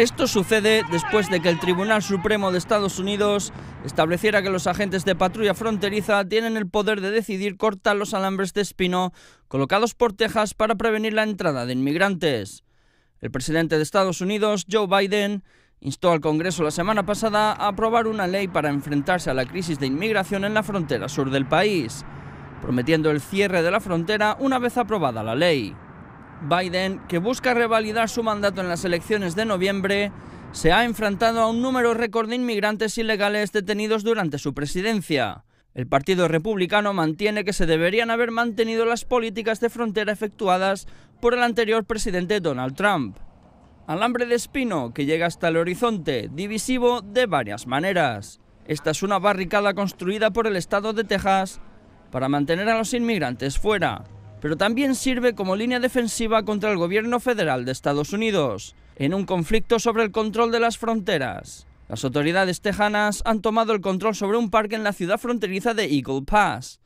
Esto sucede después de que el Tribunal Supremo de Estados Unidos estableciera que los agentes de patrulla fronteriza tienen el poder de decidir cortar los alambres de espino colocados por Texas para prevenir la entrada de inmigrantes. El presidente de Estados Unidos, Joe Biden, instó al Congreso la semana pasada a aprobar una ley para enfrentarse a la crisis de inmigración en la frontera sur del país, prometiendo el cierre de la frontera una vez aprobada la ley. Biden, que busca revalidar su mandato en las elecciones de noviembre, se ha enfrentado a un número récord de inmigrantes ilegales detenidos durante su presidencia. El Partido Republicano mantiene que se deberían haber mantenido las políticas de frontera efectuadas por el anterior presidente Donald Trump. Alambre de espino que llega hasta el horizonte, divisivo de varias maneras. Esta es una barricada construida por el estado de Texas para mantener a los inmigrantes fuera pero también sirve como línea defensiva contra el gobierno federal de Estados Unidos, en un conflicto sobre el control de las fronteras. Las autoridades tejanas han tomado el control sobre un parque en la ciudad fronteriza de Eagle Pass,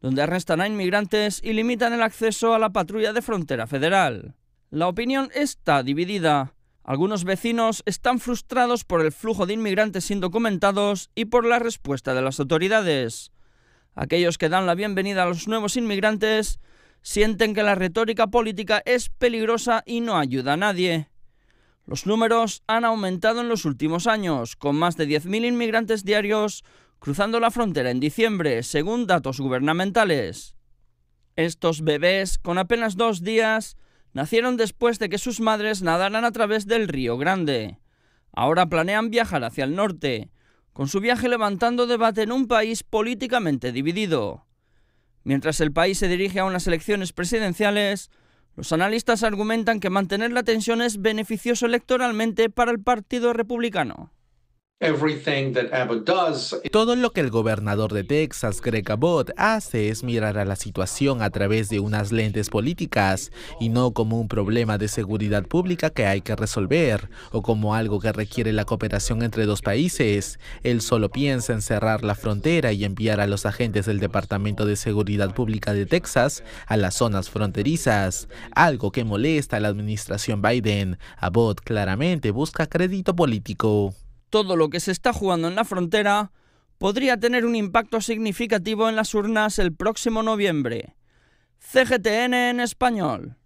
donde arrestan a inmigrantes y limitan el acceso a la patrulla de frontera federal. La opinión está dividida. Algunos vecinos están frustrados por el flujo de inmigrantes indocumentados y por la respuesta de las autoridades. Aquellos que dan la bienvenida a los nuevos inmigrantes sienten que la retórica política es peligrosa y no ayuda a nadie. Los números han aumentado en los últimos años, con más de 10.000 inmigrantes diarios cruzando la frontera en diciembre, según datos gubernamentales. Estos bebés, con apenas dos días, nacieron después de que sus madres nadaran a través del Río Grande. Ahora planean viajar hacia el norte, con su viaje levantando debate en un país políticamente dividido. Mientras el país se dirige a unas elecciones presidenciales, los analistas argumentan que mantener la tensión es beneficioso electoralmente para el Partido Republicano. Todo lo que el gobernador de Texas, Greg Abbott, hace es mirar a la situación a través de unas lentes políticas y no como un problema de seguridad pública que hay que resolver o como algo que requiere la cooperación entre dos países. Él solo piensa en cerrar la frontera y enviar a los agentes del Departamento de Seguridad Pública de Texas a las zonas fronterizas, algo que molesta a la administración Biden. Abbott claramente busca crédito político todo lo que se está jugando en la frontera podría tener un impacto significativo en las urnas el próximo noviembre. CGTN en español.